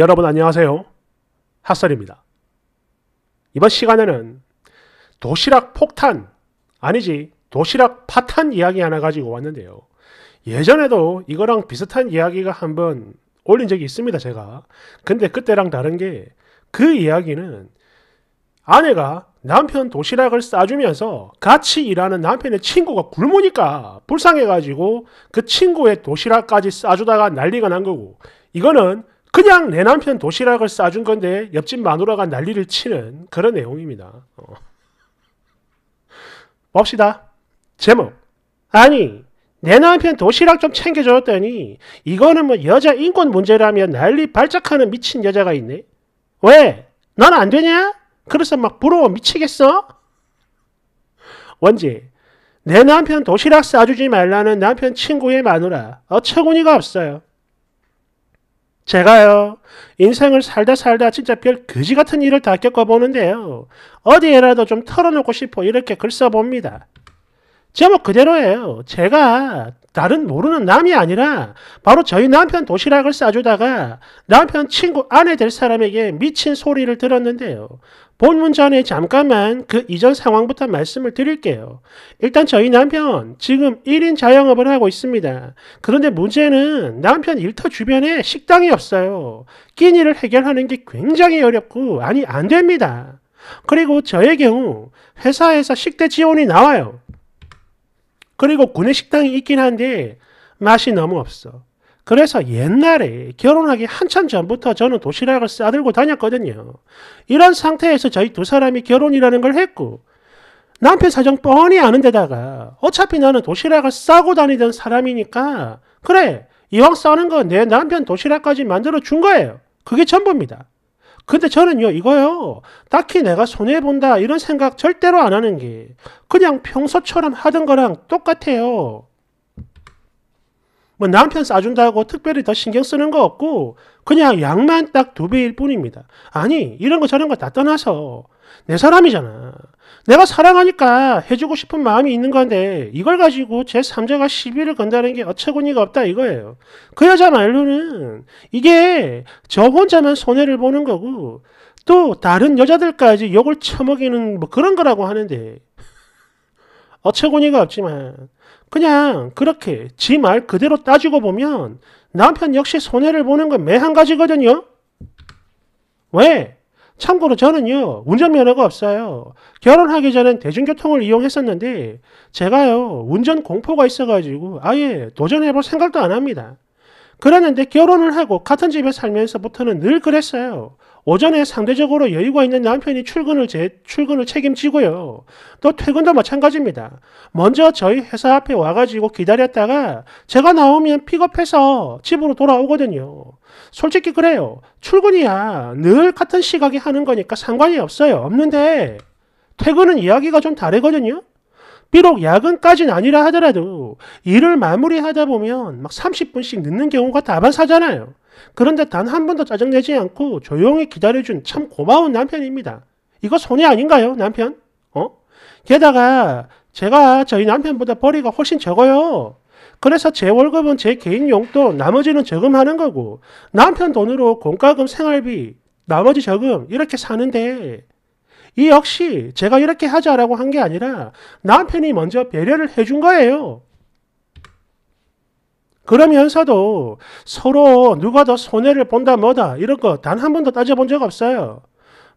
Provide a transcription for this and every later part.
여러분 안녕하세요. 핫설입니다. 이번 시간에는 도시락 폭탄, 아니지 도시락 파탄 이야기 하나 가지고 왔는데요. 예전에도 이거랑 비슷한 이야기가 한번 올린 적이 있습니다, 제가. 근데 그때랑 다른 게 그 이야기는 아내가 남편 도시락을 싸주면서 같이 일하는 남편의 친구가 굶으니까 불쌍해가지고 그 친구의 도시락까지 싸주다가 난리가 난 거고 이거는 그냥 내 남편 도시락을 싸준 건데 옆집 마누라가 난리를 치는 그런 내용입니다. 어. 봅시다. 제목. 아니, 내 남편 도시락 좀 챙겨줬더니 이거는 뭐 여자 인권 문제라며 난리 발작하는 미친 여자가 있네. 왜? 넌 안 되냐? 그래서 막 부러워 미치겠어? 원지, 내 남편 도시락 싸주지 말라는 남편 친구의 마누라 어처구니가 없어요. 제가요, 인생을 살다 살다 진짜 별 거지 같은 일을 다 겪어보는데요. 어디에라도 좀 털어놓고 싶어 이렇게 글 써봅니다. 제목 뭐 그대로예요. 제가 다른 모르는 남이 아니라 바로 저희 남편 도시락을 싸주다가 남편 친구 아내 될 사람에게 미친 소리를 들었는데요. 본문 전에 잠깐만 그 이전 상황부터 말씀을 드릴게요. 일단 저희 남편 지금 1인 자영업을 하고 있습니다. 그런데 문제는 남편 일터 주변에 식당이 없어요. 끼니를 해결하는 게 굉장히 어렵고 아니 안 됩니다. 그리고 저의 경우 회사에서 식대 지원이 나와요. 그리고 구내 식당이 있긴 한데 맛이 너무 없어. 그래서 옛날에 결혼하기 한참 전부터 저는 도시락을 싸들고 다녔거든요. 이런 상태에서 저희 두 사람이 결혼이라는 걸 했고 남편 사정 뻔히 아는 데다가 어차피 나는 도시락을 싸고 다니던 사람이니까 그래 이왕 싸는 건 내 남편 도시락까지 만들어 준 거예요. 그게 전부입니다. 근데 저는요, 이거요. 딱히 내가 손해본다, 이런 생각 절대로 안 하는 게 그냥 평소처럼 하던 거랑 똑같아요. 뭐 남편 싸준다고 특별히 더 신경 쓰는 거 없고 그냥 양만 딱 두 배일 뿐입니다. 아니 이런 거 저런 거 다 떠나서 내 사람이잖아. 내가 사랑하니까 해주고 싶은 마음이 있는 건데 이걸 가지고 제3자가 시비를 건다는 게 어처구니가 없다 이거예요. 그 여자 말로는 이게 저 혼자만 손해를 보는 거고 또 다른 여자들까지 욕을 처먹이는 뭐 그런 거라고 하는데 어처구니가 없지만 그냥 그렇게 지 말 그대로 따지고 보면 남편 역시 손해를 보는 건 매한 가지거든요. 왜? 참고로 저는요, 운전면허가 없어요. 결혼하기 전엔 대중교통을 이용했었는데, 제가요, 운전 공포가 있어가지고 아예 도전해볼 생각도 안 합니다. 그랬는데 결혼을 하고 같은 집에 살면서부터는 늘 그랬어요. 오전에 상대적으로 여유가 있는 남편이 출근을 제, 출근을 책임지고요. 또 퇴근도 마찬가지입니다. 먼저 저희 회사 앞에 와가지고 기다렸다가 제가 나오면 픽업해서 집으로 돌아오거든요. 솔직히 그래요. 출근이야 늘 같은 시각에 하는 거니까 상관이 없어요. 없는데 퇴근은 이야기가 좀 다르거든요. 비록 야근까지는 아니라 하더라도 일을 마무리하다 보면 막 30분씩 늦는 경우가 다반사잖아요. 그런데 단 한 번도 짜증내지 않고 조용히 기다려준 참 고마운 남편입니다. 이거 손이 아닌가요, 남편? 어? 게다가 제가 저희 남편보다 벌이가 훨씬 적어요. 그래서 제 월급은 제 개인 용돈, 나머지는 저금하는 거고 남편 돈으로 공과금 생활비, 나머지 저금 이렇게 사는데 이 역시 제가 이렇게 하자라고 한 게 아니라 남편이 먼저 배려를 해준 거예요. 그러면서도 서로 누가 더 손해를 본다 뭐다 이런 거 단 한 번도 따져본 적 없어요.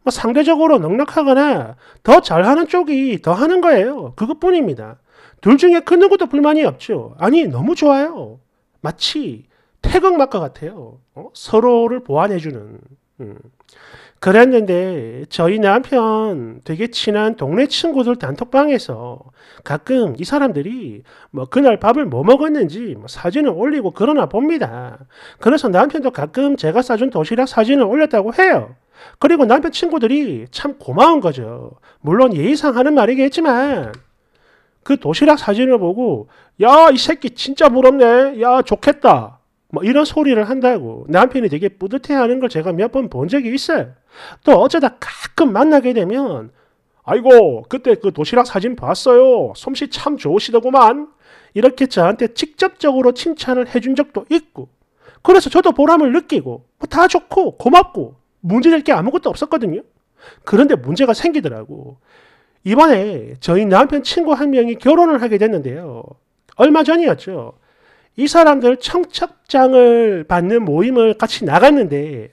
뭐 상대적으로 넉넉하거나 더 잘하는 쪽이 더 하는 거예요. 그것뿐입니다. 둘 중에 그 누구도 불만이 없죠. 아니 너무 좋아요. 마치 태극 막과 같아요. 어? 서로를 보완해주는. 음. 그랬는데 저희 남편 되게 친한 동네 친구들 단톡방에서 가끔 이 사람들이 뭐 그날 밥을 뭐 먹었는지 뭐 사진을 올리고 그러나 봅니다. 그래서 남편도 가끔 제가 싸준 도시락 사진을 올렸다고 해요. 그리고 남편 친구들이 참 고마운 거죠. 물론 예의상 하는 말이겠지만 그 도시락 사진을 보고 야 이 새끼 진짜 부럽네. 야 좋겠다. 뭐 이런 소리를 한다고 남편이 되게 뿌듯해하는 걸 제가 몇 번 본 적이 있어요. 또 어쩌다 가끔 만나게 되면 아이고 그때 그 도시락 사진 봤어요. 솜씨 참 좋으시더구만. 이렇게 저한테 직접적으로 칭찬을 해준 적도 있고 그래서 저도 보람을 느끼고 뭐다 좋고 고맙고 문제될 게 아무것도 없었거든요. 그런데 문제가 생기더라고. 이번에 저희 남편 친구 한 명이 결혼을 하게 됐는데요. 얼마 전이었죠. 이 사람들 청첩장을 받는 모임을 같이 나갔는데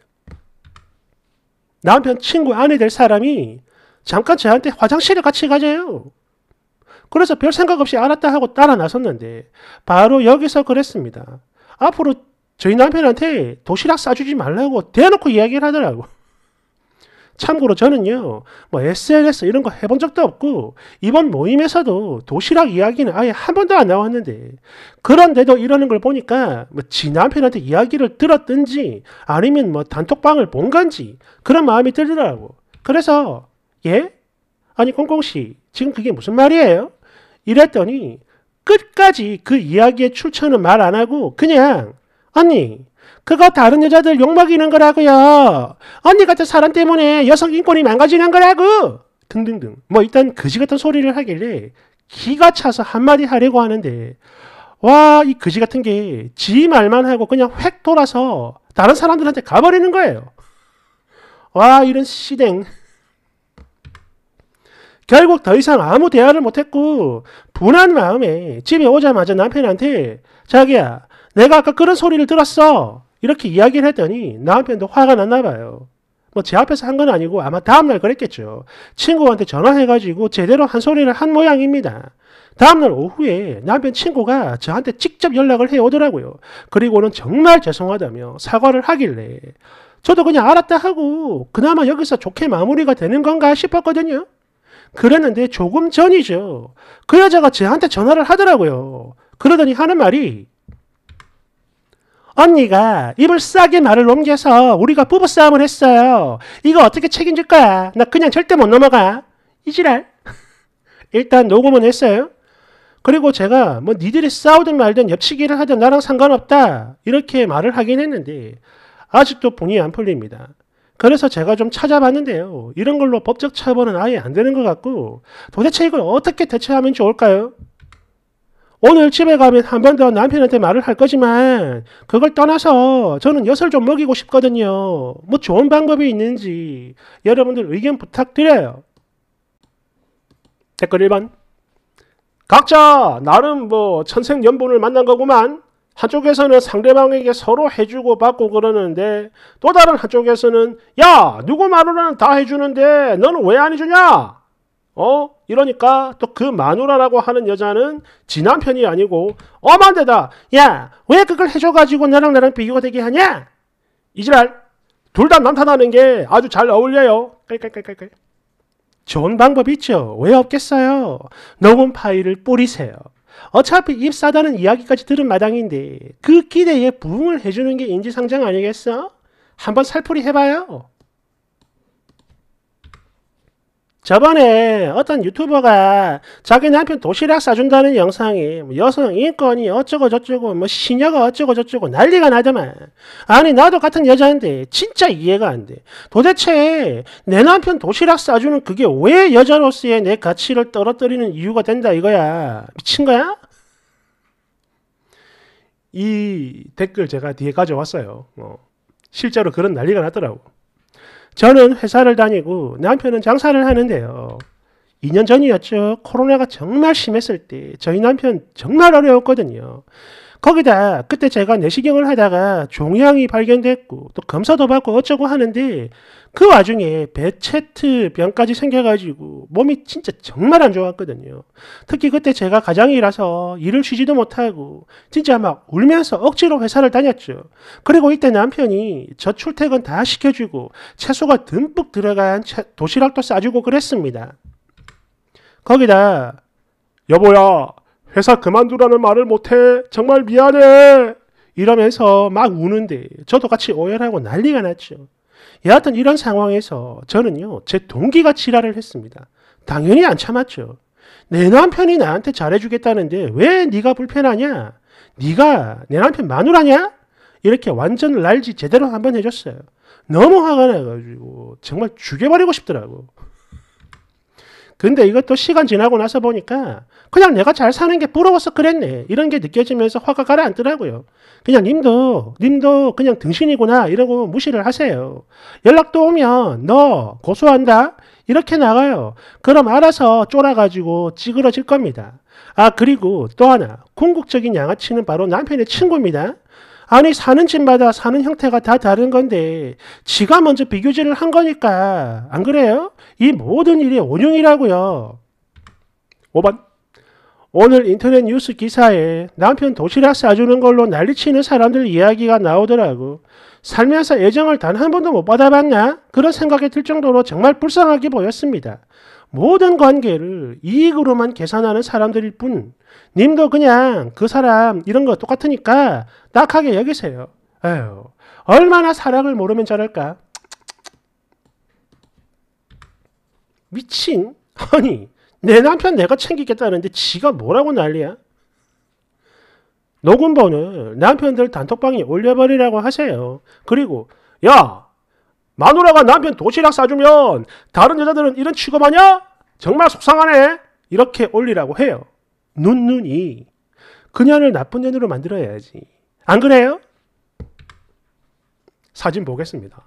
남편 친구 아내 될 사람이 잠깐 저한테 화장실을 같이 가자요. 그래서 별 생각 없이 알았다 하고 따라 나섰는데 바로 여기서 그랬습니다. 앞으로 저희 남편한테 도시락 싸주지 말라고 대놓고 이야기를 하더라고. 요 참고로 저는요, 뭐 SNS 이런 거 해본 적도 없고, 이번 모임에서도 도시락 이야기는 아예 한 번도 안 나왔는데, 그런데도 이러는 걸 보니까, 뭐, 지 남편한테 이야기를 들었든지, 아니면 뭐, 단톡방을 본 건지, 그런 마음이 들더라고. 그래서, 예? 아니, 꽁꽁씨, 지금 그게 무슨 말이에요? 이랬더니, 끝까지 그 이야기에 출처는 말 안 하고, 그냥, 언니, 그거 다른 여자들 욕먹이는 거라고요. 언니 같은 사람 때문에 여성 인권이 망가지는 거라고. 등등등. 뭐 일단 그지 같은 소리를 하길래 기가 차서 한마디 하려고 하는데 와이 그지 같은 게 지 말만 하고 그냥 획 돌아서 다른 사람들한테 가버리는 거예요. 와 이런 시댕. 결국 더 이상 아무 대화를 못했고 분한 마음에 집에 오자마자 남편한테 자기야 내가 아까 그런 소리를 들었어. 이렇게 이야기를 했더니 남편도 화가 났나 봐요. 뭐 제 앞에서 한 건 아니고 아마 다음날 그랬겠죠. 친구한테 전화해가지고 제대로 한 소리를 한 모양입니다. 다음날 오후에 남편 친구가 저한테 직접 연락을 해오더라고요. 그리고는 정말 죄송하다며 사과를 하길래 저도 그냥 알았다 하고 그나마 여기서 좋게 마무리가 되는 건가 싶었거든요. 그랬는데 조금 전이죠. 그 여자가 저한테 전화를 하더라고요. 그러더니 하는 말이 언니가 입을 싸게 말을 옮겨서 우리가 부부싸움을 했어요. 이거 어떻게 책임질 거야? 나 그냥 절대 못 넘어가. 이지랄. 일단 녹음은 했어요. 그리고 제가 뭐 니들이 싸우든 말든 옆치기를 하든 나랑 상관없다. 이렇게 말을 하긴 했는데 아직도 분이 안 풀립니다. 그래서 제가 좀 찾아봤는데요. 이런 걸로 법적 처벌은 아예 안 되는 것 같고 도대체 이걸 어떻게 대처하면 좋을까요? 오늘 집에 가면 한 번 더 남편한테 말을 할 거지만 그걸 떠나서 저는 엿을 좀 먹이고 싶거든요. 뭐 좋은 방법이 있는지 여러분들 의견 부탁드려요. 댓글 1번 각자 나름 뭐 천생연분을 만난 거구만 한쪽에서는 상대방에게 서로 해주고 받고 그러는데 또 다른 한쪽에서는 야 누구 말로는 다 해주는데 너는 왜 안 해주냐 어? 이러니까 또 그 마누라라고 하는 여자는 지 남편이 아니고 엄한데다 야 왜 그걸 해줘가지고 나랑 나랑 비교가 되게 하냐? 이지랄 둘 다 남타나는 게 아주 잘 어울려요. 깔깔깔깔깔. 좋은 방법 있죠. 왜 없겠어요? 녹음 파일을 뿌리세요. 어차피 입사다는 이야기까지 들은 마당인데 그 기대에 부응을 해주는 게 인지상정 아니겠어? 한번 살풀이 해봐요. 저번에 어떤 유튜버가 자기 남편 도시락 싸준다는 영상이 뭐 여성 인권이 어쩌고 저쩌고 뭐시녀가 어쩌고 저쩌고 난리가 나더만 아니 나도 같은 여자인데 진짜 이해가 안돼 도대체 내 남편 도시락 싸주는 그게 왜 여자로서의 내 가치를 떨어뜨리는 이유가 된다 이거야 미친 거야? 이 댓글 제가 뒤에 가져왔어요 어. 실제로 그런 난리가 났더라고 저는 회사를 다니고 남편은 장사를 하는데요. 2년 전이었죠. 코로나가 정말 심했을 때 저희 남편 정말 어려웠거든요. 거기다 그때 제가 내시경을 하다가 종양이 발견됐고 또 검사도 받고 어쩌고 하는데 그 와중에 배체트 병까지 생겨가지고 몸이 진짜 정말 안 좋았거든요. 특히 그때 제가 가장이라서 일을 쉬지도 못하고 진짜 막 울면서 억지로 회사를 다녔죠. 그리고 이때 남편이 저 출퇴근 다 시켜주고 채소가 듬뿍 들어간 채, 도시락도 싸주고 그랬습니다. 거기다 여보야 회사 그만두라는 말을 못해. 정말 미안해. 이러면서 막 우는데 저도 같이 오열하고 난리가 났죠. 여하튼 이런 상황에서 저는요, 제 동기가 지랄을 했습니다. 당연히 안 참았죠. 내 남편이 나한테 잘해주겠다는데 왜 네가 불편하냐? 네가 내 남편 마누라냐? 이렇게 완전 날지 제대로 한 번 해줬어요. 너무 화가 나가지고 정말 죽여버리고 싶더라고. 근데 이것도 시간 지나고 나서 보니까 그냥 내가 잘 사는 게 부러워서 그랬네. 이런 게 느껴지면서 화가 가라앉더라고요. 그냥 님도, 님도 그냥 등신이구나. 이러고 무시를 하세요. 연락도 오면 너 고소한다? 이렇게 나가요. 그럼 알아서 쫄아가지고 찌그러질 겁니다. 아, 그리고 또 하나. 궁극적인 양아치는 바로 남편의 친구입니다. 아니 사는 집마다 사는 형태가 다 다른 건데 지가 먼저 비교제를한 거니까 안 그래요? 이 모든 일이 온용이라고요. 5번 오늘 인터넷 뉴스 기사에 남편 도시락 싸주는 걸로 난리치는 사람들 이야기가 나오더라고. 살면서 애정을 단 한 번도 못 받아봤나? 그런 생각이 들 정도로 정말 불쌍하게 보였습니다. 모든 관계를 이익으로만 계산하는 사람들일 뿐 님도 그냥 그 사람 이런 거 똑같으니까 낙하게 여기세요. 에휴, 얼마나 사랑을 모르면 저럴까? 미친? 아니 내 남편 내가 챙기겠다는데 지가 뭐라고 난리야? 녹음번호 남편들 단톡방에 올려버리라고 하세요. 그리고 야 마누라가 남편 도시락 싸주면 다른 여자들은 이런 취급하냐? 정말 속상하네. 이렇게 올리라고 해요. 눈눈이 그녀를 나쁜 년으로 만들어야지. 안 그래요? 사진 보겠습니다.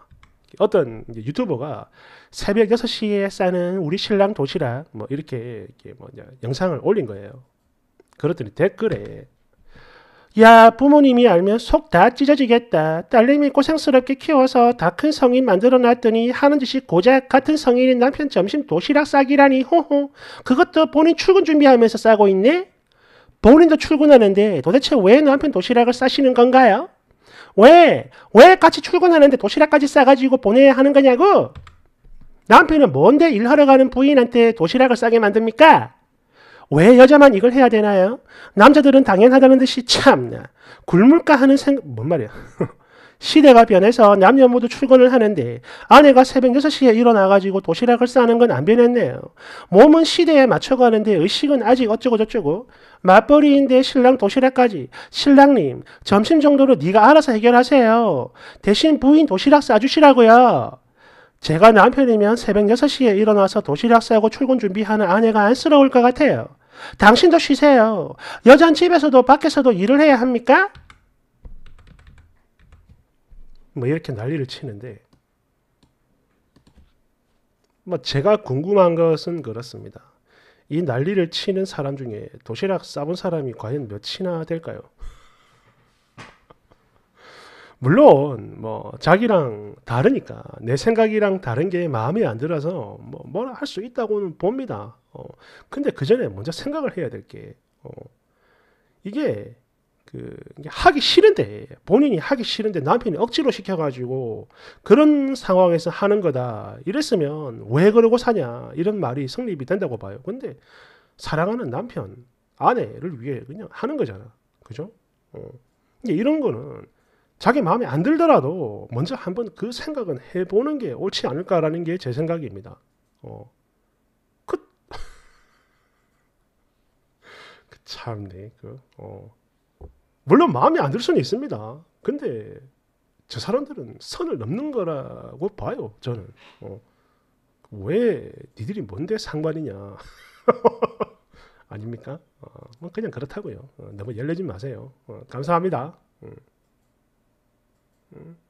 어떤 유튜버가 새벽 6시에 싸는 우리 신랑 도시락 뭐 이렇게, 이렇게 뭐냐 영상을 올린 거예요. 그랬더니 댓글에 야, 부모님이 알면 속 다 찢어지겠다. 딸내미 고생스럽게 키워서 다 큰 성인 만들어 놨더니 하는 짓이 고작 같은 성인인 남편 점심 도시락 싸기라니, 호호. 그것도 본인 출근 준비하면서 싸고 있네? 본인도 출근하는데 도대체 왜 남편 도시락을 싸시는 건가요? 왜? 왜 같이 출근하는데 도시락까지 싸가지고 보내야 하는 거냐고? 남편은 뭔데 일하러 가는 부인한테 도시락을 싸게 만듭니까? 왜 여자만 이걸 해야 되나요? 남자들은 당연하다는 듯이 참나 굶을까 하는 생각 뭔 말이야? 시대가 변해서 남녀 모두 출근을 하는데 아내가 새벽 6시에 일어나가지고 도시락을 싸는 건 안 변했네요. 몸은 시대에 맞춰가는데 의식은 아직 어쩌고저쩌고 맞벌이인데 신랑 도시락까지 신랑님 점심 정도로 네가 알아서 해결하세요. 대신 부인 도시락 싸주시라고요. 제가 남편이면 새벽 6시에 일어나서 도시락 싸고 출근 준비하는 아내가 안쓰러울 것 같아요. 당신도 쉬세요. 여잔 집에서도 밖에서도 일을 해야 합니까? 뭐 이렇게 난리를 치는데 뭐 제가 궁금한 것은 그렇습니다. 이 난리를 치는 사람 중에 도시락 싸본 사람이 과연 몇이나 될까요? 물론 뭐 자기랑 다르니까 내 생각이랑 다른 게 마음에 안 들어서 뭐 뭐라 할수 있다고는 봅니다. 어, 근데 그 전에 먼저 생각을 해야 될게 어, 이게 그 하기 싫은데 본인이 하기 싫은데 남편이 억지로 시켜가지고 그런 상황에서 하는 거다 이랬으면 왜 그러고 사냐 이런 말이 성립이 된다고 봐요. 근데 사랑하는 남편 아내를 위해 그냥 하는 거잖아, 그죠? 어. 이런 거는 자기 마음에 안 들더라도 먼저 한번 그 생각은 해보는 게 옳지 않을까라는 게 제 생각입니다. 어. 그, 그 참네. 그, 어. 물론 마음에 안들 수는 있습니다. 근데 저 사람들은 선을 넘는 거라고 봐요. 저는. 어. 왜 니들이 뭔데 상관이냐. 아닙니까? 어, 뭐 그냥 그렇다고요. 어, 너무 열내지 마세요. 어, 감사합니다. 음. Mm.